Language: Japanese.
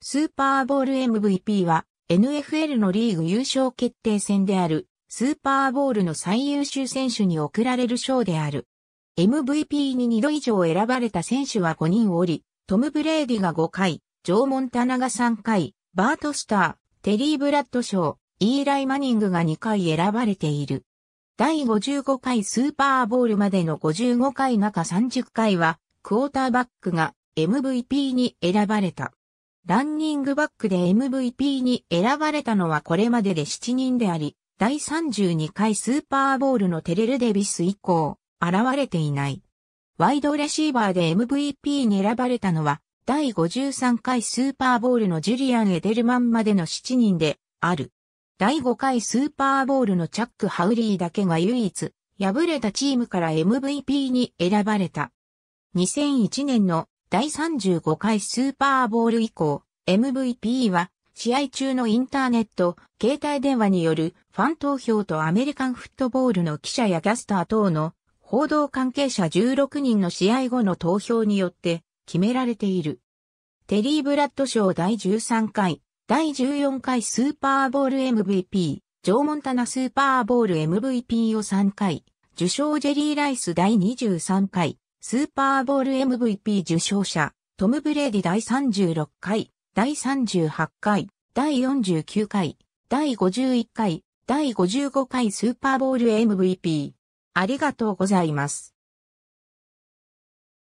スーパーボール MVP は NFL のリーグ優勝決定戦であるスーパーボールの最優秀選手に贈られる賞である。MVP に2度以上選ばれた選手は5人おり、トム・ブレーディが5回、ジョー・モンタナが3回、バート・スター、テリー・ブラッド賞、イーライ・マニングが2回選ばれている。第55回スーパーボールまでの55回中30回は、クォーターバックが MVP に選ばれた。ランニングバックで MVP に選ばれたのはこれまでで7人であり、第32回スーパーボールのテレル・デビス以降、現れていない。ワイドレシーバーで MVP に選ばれたのは、第53回スーパーボールのジュリアン・エデルマンまでの7人で、ある。第5回スーパーボールのチャック・ハウリーだけが唯一、敗れたチームから MVP に選ばれた。2001年の第35回スーパーボール以降、MVP は試合中のインターネット、携帯電話によるファン投票とアメリカンフットボールの記者やキャスター等の報道関係者16人の試合後の投票によって決められている。テリー・ブラッド賞第13回、第14回スーパーボール MVP、ジョー・モンタナスーパーボール MVP を3回、受賞ジェリー・ライス第23回、スーパーボール MVP 受賞者、トム・ブレーディ第36回、第38回、第49回、第51回、第55回スーパーボール MVP。ありがとうございます。